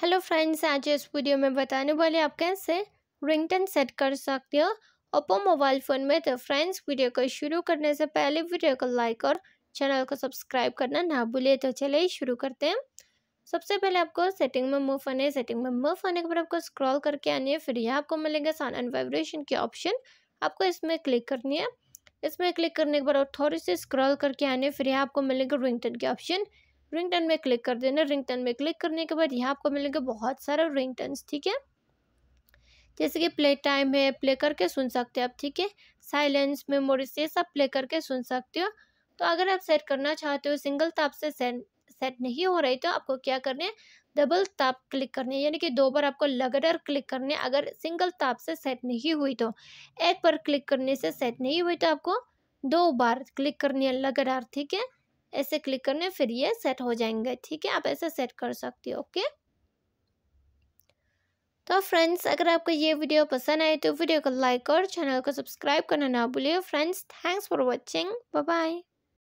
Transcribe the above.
hello friends आज इस video में बताने वाले आप कैसे रिंगटन सेट कर सकते हो ओप्पो मोबाइल फ़ोन में तो फ्रेंड्स वीडियो को शुरू करने से पहले वीडियो को लाइक और चैनल को सब्सक्राइब करना ना भूलिए तो चले ही शुरू करते हैं सबसे पहले आपको सेटिंग में मूव होने सेटिंग में मूव होने के बाद आपको स्क्रॉल करके आनी है फिर यहाँ आपको मिलेगा साउंड एंड वाइब्रेशन के ऑप्शन आपको इसमें क्लिक करनी है इसमें क्लिक करने के बाद और थोड़ी सी स्क्रॉल करके आने फिर यहाँ आपको मिलेगा रिंगटन के ऑप्शन रिंगटन में क्लिक कर देना रिंगटन में क्लिक करने के बाद यहाँ आपको मिलेंगे बहुत सारे रिंगटन्स ठीक है जैसे कि प्ले टाइम है प्ले करके सुन सकते हो आप ठीक है साइलेंस मेमोरीज ये सब प्ले करके सुन सकते हो तो अगर आप सेट करना चाहते हो सिंगल ताप से सेट नहीं हो रही तो आपको क्या करना है डबल ताप क्लिक करनी है यानी कि दो बार आपको लगातार क्लिक करने अगर सिंगल ताप से सेट नहीं हुई तो एक बार क्लिक करने से सेट नहीं हुई तो आपको दो बार क्लिक करनी है लगातार ठीक है ऐसे क्लिक करने फिर ये सेट हो जाएंगे ठीक है आप ऐसे सेट कर सकती हो ओके तो फ्रेंड्स अगर आपको ये वीडियो पसंद आए तो वीडियो को लाइक और चैनल को सब्सक्राइब करना ना भूलिए friends thanks for watching bye